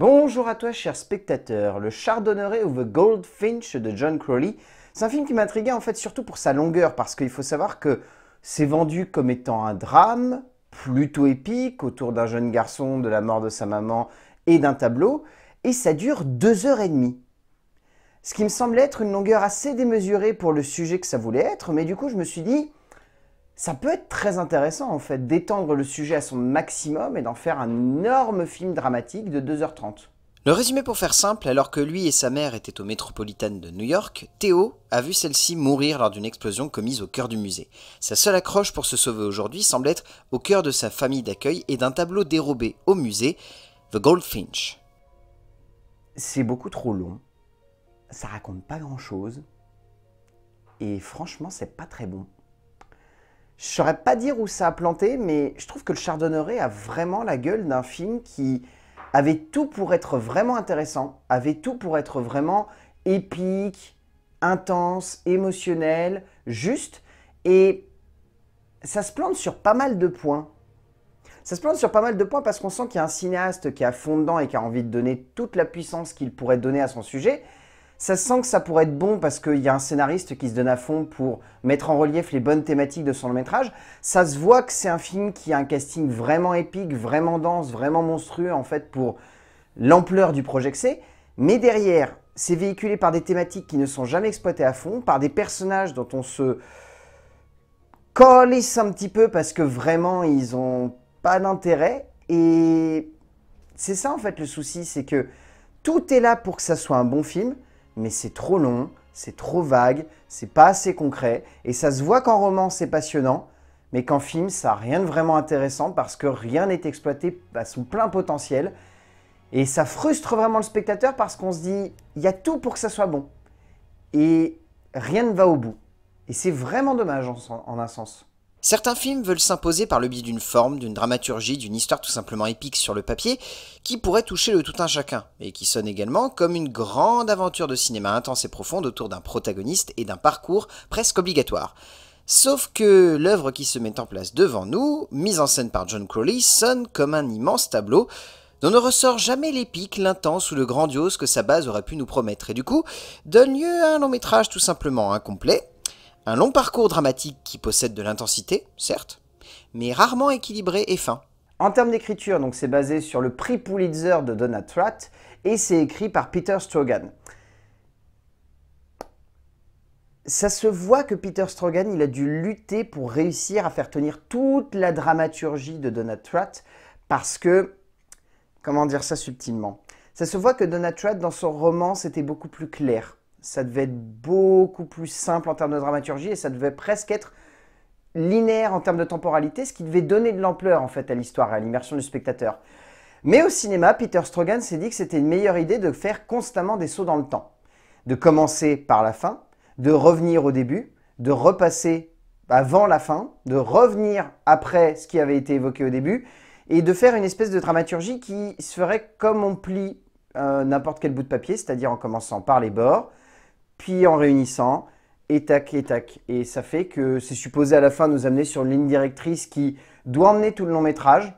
Bonjour à toi, cher spectateur. Le Chardonneret ou The Goldfinch de John Crowley, c'est un film qui m'intriguait en fait surtout pour sa longueur, parce qu'il faut savoir que c'est vendu comme étant un drame plutôt épique autour d'un jeune garçon, de la mort de sa maman et d'un tableau, et ça dure deux heures et demie. Ce qui me semble être une longueur assez démesurée pour le sujet que ça voulait être, mais du coup je me suis dit, ça peut être très intéressant en fait d'étendre le sujet à son maximum et d'en faire un énorme film dramatique de 2h30. Le résumé pour faire simple, alors que lui et sa mère étaient au Metropolitan de New York, Théo a vu celle-ci mourir lors d'une explosion commise au cœur du musée. Sa seule accroche pour se sauver aujourd'hui semble être au cœur de sa famille d'accueil et d'un tableau dérobé au musée, The Goldfinch. C'est beaucoup trop long, ça raconte pas grand-chose, et franchement c'est pas très bon. Je saurais pas dire où ça a planté, mais je trouve que le Chardonneret a vraiment la gueule d'un film qui avait tout pour être vraiment intéressant, avait tout pour être vraiment épique, intense, émotionnel, juste, et ça se plante sur pas mal de points. Ça se plante sur pas mal de points parce qu'on sent qu'il y a un cinéaste qui a fond dedans et qui a envie de donner toute la puissance qu'il pourrait donner à son sujet, ça sent que ça pourrait être bon parce qu'il y a un scénariste qui se donne à fond pour mettre en relief les bonnes thématiques de son long métrage. Ça se voit que c'est un film qui a un casting vraiment épique, vraiment dense, vraiment monstrueux en fait pour l'ampleur du projet que c'est. Mais derrière, c'est véhiculé par des thématiques qui ne sont jamais exploitées à fond, par des personnages dont on se collisse un petit peu parce que vraiment ils n'ont pas d'intérêt. Et c'est ça en fait le souci, c'est que tout est là pour que ça soit un bon film, mais c'est trop long, c'est trop vague, c'est pas assez concret, et ça se voit qu'en roman c'est passionnant, mais qu'en film ça n'a rien de vraiment intéressant parce que rien n'est exploité à bah, son plein potentiel, et ça frustre vraiment le spectateur parce qu'on se dit, il y a tout pour que ça soit bon, et rien ne va au bout. Et c'est vraiment dommage en, en un sens. Certains films veulent s'imposer par le biais d'une forme, d'une dramaturgie, d'une histoire tout simplement épique sur le papier, qui pourrait toucher le tout un chacun, et qui sonne également comme une grande aventure de cinéma intense et profonde autour d'un protagoniste et d'un parcours presque obligatoire. Sauf que l'œuvre qui se met en place devant nous, mise en scène par John Crowley, sonne comme un immense tableau dont ne ressort jamais l'épique, l'intense ou le grandiose que sa base aurait pu nous promettre, et du coup donne lieu à un long métrage tout simplement incomplet, un long parcours dramatique qui possède de l'intensité, certes, mais rarement équilibré et fin. En termes d'écriture, donc c'est basé sur le prix Pulitzer de Donna Tratt et c'est écrit par Peter Strogan. Ça se voit que Peter Strogan, il a dû lutter pour réussir à faire tenir toute la dramaturgie de Donna Tratt parce que comment dire ça subtilement Ça se voit que Donna Tratt dans son roman, c'était beaucoup plus clair ça devait être beaucoup plus simple en termes de dramaturgie et ça devait presque être linéaire en termes de temporalité, ce qui devait donner de l'ampleur en fait à l'histoire et à l'immersion du spectateur. Mais au cinéma, Peter Strogan s'est dit que c'était une meilleure idée de faire constamment des sauts dans le temps. De commencer par la fin, de revenir au début, de repasser avant la fin, de revenir après ce qui avait été évoqué au début, et de faire une espèce de dramaturgie qui se ferait comme on plie euh, n'importe quel bout de papier, c'est-à-dire en commençant par les bords, puis en réunissant, et tac, et tac. Et ça fait que c'est supposé à la fin nous amener sur une ligne directrice qui doit emmener tout le long métrage.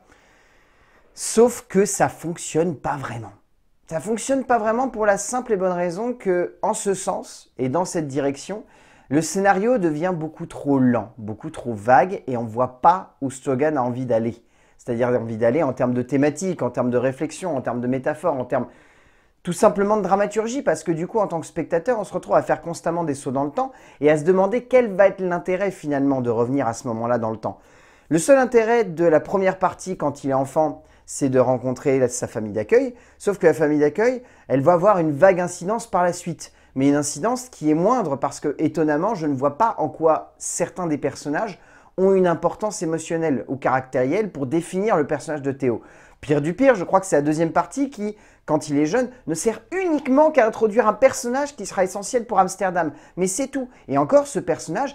Sauf que ça fonctionne pas vraiment. Ça fonctionne pas vraiment pour la simple et bonne raison que, en ce sens et dans cette direction, le scénario devient beaucoup trop lent, beaucoup trop vague et on voit pas où Stogan a envie d'aller. C'est-à-dire envie d'aller en termes de thématique, en termes de réflexion, en termes de métaphore, en termes tout simplement de dramaturgie, parce que du coup, en tant que spectateur, on se retrouve à faire constamment des sauts dans le temps et à se demander quel va être l'intérêt finalement de revenir à ce moment-là dans le temps. Le seul intérêt de la première partie quand il est enfant, c'est de rencontrer sa famille d'accueil, sauf que la famille d'accueil, elle va avoir une vague incidence par la suite, mais une incidence qui est moindre parce que, étonnamment, je ne vois pas en quoi certains des personnages ont une importance émotionnelle ou caractérielle pour définir le personnage de Théo. Pire du pire, je crois que c'est la deuxième partie qui, quand il est jeune, ne sert uniquement qu'à introduire un personnage qui sera essentiel pour Amsterdam. Mais c'est tout. Et encore, ce personnage,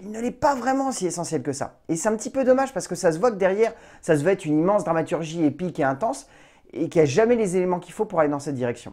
il ne l'est pas vraiment si essentiel que ça. Et c'est un petit peu dommage parce que ça se voit que derrière, ça se veut être une immense dramaturgie épique et intense et qu'il n'y a jamais les éléments qu'il faut pour aller dans cette direction.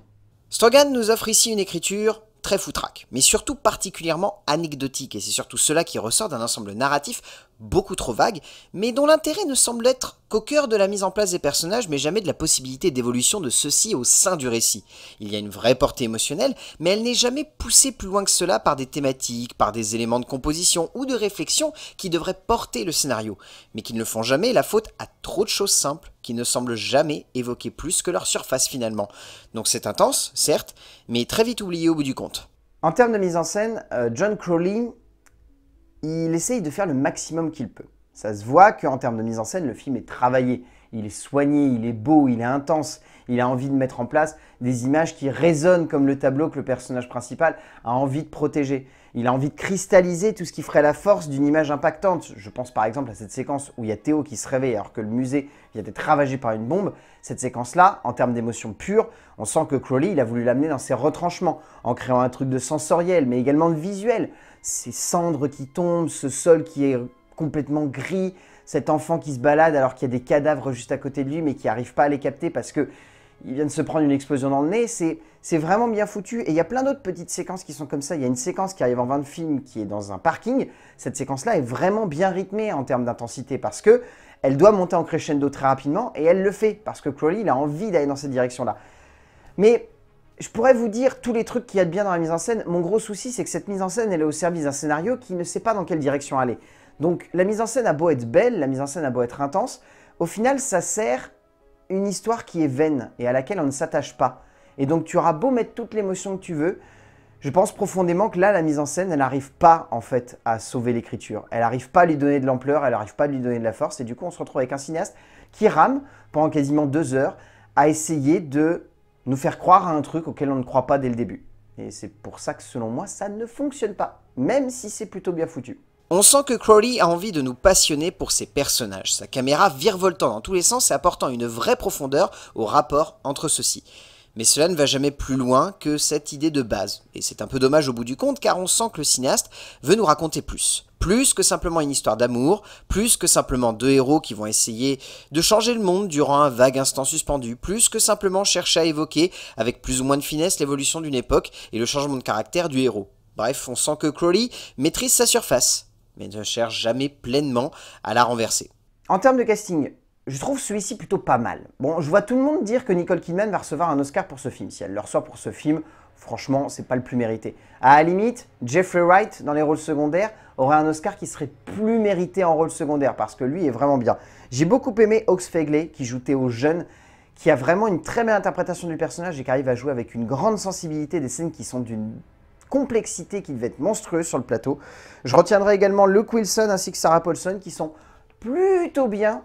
Strogan nous offre ici une écriture très foutraque, mais surtout particulièrement anecdotique, et c'est surtout cela qui ressort d'un ensemble narratif beaucoup trop vague, mais dont l'intérêt ne semble être qu'au cœur de la mise en place des personnages, mais jamais de la possibilité d'évolution de ceux-ci au sein du récit. Il y a une vraie portée émotionnelle, mais elle n'est jamais poussée plus loin que cela par des thématiques, par des éléments de composition ou de réflexion qui devraient porter le scénario, mais qui ne le font jamais la faute à trop de choses simples qui ne semblent jamais évoquer plus que leur surface finalement. Donc c'est intense, certes, mais très vite oublié au bout du compte. En termes de mise en scène, euh, John Crowley il essaye de faire le maximum qu'il peut. Ça se voit qu'en termes de mise en scène, le film est travaillé, il est soigné, il est beau, il est intense, il a envie de mettre en place des images qui résonnent comme le tableau que le personnage principal a envie de protéger. Il a envie de cristalliser tout ce qui ferait la force d'une image impactante. Je pense par exemple à cette séquence où il y a Théo qui se réveille alors que le musée vient d'être ravagé par une bombe. Cette séquence-là, en termes d'émotion pure, on sent que Crowley, il a voulu l'amener dans ses retranchements, en créant un truc de sensoriel, mais également de visuel. Ces cendres qui tombent, ce sol qui est complètement gris, cet enfant qui se balade alors qu'il y a des cadavres juste à côté de lui, mais qui n'arrive pas à les capter parce que il vient de se prendre une explosion dans le nez. C'est c'est vraiment bien foutu. Et il y a plein d'autres petites séquences qui sont comme ça. Il y a une séquence qui arrive en 20 films qui est dans un parking. Cette séquence-là est vraiment bien rythmée en termes d'intensité parce que elle doit monter en crescendo très rapidement et elle le fait parce que Crowley, il a envie d'aller dans cette direction-là. Mais je pourrais vous dire tous les trucs qui y a de bien dans la mise en scène. Mon gros souci, c'est que cette mise en scène, elle est au service d'un scénario qui ne sait pas dans quelle direction aller. Donc la mise en scène a beau être belle, la mise en scène a beau être intense, au final, ça sert une histoire qui est vaine et à laquelle on ne s'attache pas. Et donc tu auras beau mettre toute l'émotion que tu veux, je pense profondément que là, la mise en scène, elle n'arrive pas en fait à sauver l'écriture. Elle n'arrive pas à lui donner de l'ampleur, elle n'arrive pas à lui donner de la force. Et du coup, on se retrouve avec un cinéaste qui rame pendant quasiment deux heures à essayer de nous faire croire à un truc auquel on ne croit pas dès le début. Et c'est pour ça que selon moi, ça ne fonctionne pas, même si c'est plutôt bien foutu. On sent que Crowley a envie de nous passionner pour ses personnages, sa caméra virevoltant dans tous les sens et apportant une vraie profondeur au rapport entre ceux-ci. Mais cela ne va jamais plus loin que cette idée de base. Et c'est un peu dommage au bout du compte car on sent que le cinéaste veut nous raconter plus. Plus que simplement une histoire d'amour, plus que simplement deux héros qui vont essayer de changer le monde durant un vague instant suspendu, plus que simplement chercher à évoquer avec plus ou moins de finesse l'évolution d'une époque et le changement de caractère du héros. Bref, on sent que Crowley maîtrise sa surface, mais ne cherche jamais pleinement à la renverser. En termes de casting, je trouve celui-ci plutôt pas mal. Bon, je vois tout le monde dire que Nicole Kidman va recevoir un Oscar pour ce film. Si elle le reçoit pour ce film, franchement, c'est pas le plus mérité. À la limite, Jeffrey Wright, dans les rôles secondaires, aurait un Oscar qui serait plus mérité en rôle secondaire, parce que lui est vraiment bien. J'ai beaucoup aimé Fegley, qui jouait Théo jeune, qui a vraiment une très belle interprétation du personnage et qui arrive à jouer avec une grande sensibilité des scènes qui sont d'une complexité qui devait être monstrueuse sur le plateau. Je retiendrai également Luke Wilson ainsi que Sarah Paulson, qui sont plutôt bien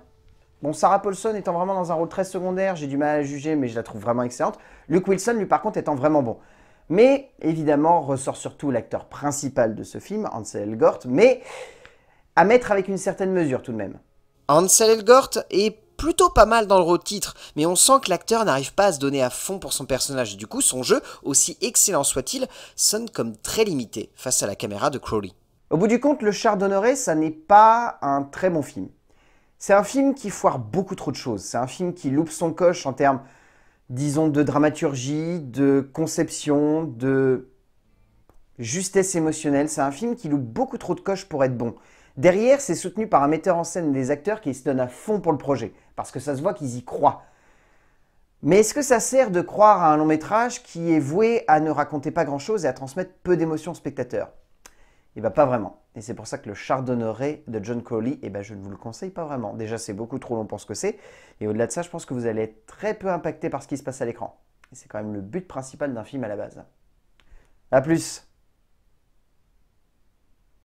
Bon, Sarah Paulson étant vraiment dans un rôle très secondaire, j'ai du mal à juger, mais je la trouve vraiment excellente. Luke Wilson, lui, par contre, étant vraiment bon. Mais, évidemment, ressort surtout l'acteur principal de ce film, Ansel Elgort, mais à mettre avec une certaine mesure tout de même. Ansel Elgort est plutôt pas mal dans le rôle titre, mais on sent que l'acteur n'arrive pas à se donner à fond pour son personnage, du coup son jeu, aussi excellent soit-il, sonne comme très limité face à la caméra de Crowley. Au bout du compte, Le Char d'Honoré, ça n'est pas un très bon film. C'est un film qui foire beaucoup trop de choses. C'est un film qui loupe son coche en termes, disons, de dramaturgie, de conception, de justesse émotionnelle. C'est un film qui loupe beaucoup trop de coches pour être bon. Derrière, c'est soutenu par un metteur en scène des acteurs qui se donnent à fond pour le projet, parce que ça se voit qu'ils y croient. Mais est-ce que ça sert de croire à un long métrage qui est voué à ne raconter pas grand-chose et à transmettre peu d'émotions au spectateur et bien, pas vraiment. Et c'est pour ça que le Chardonneret de John Crowley, et eh ben, je ne vous le conseille pas vraiment. Déjà, c'est beaucoup trop long pour ce que c'est. Et au-delà de ça, je pense que vous allez être très peu impacté par ce qui se passe à l'écran. Et c'est quand même le but principal d'un film à la base. A plus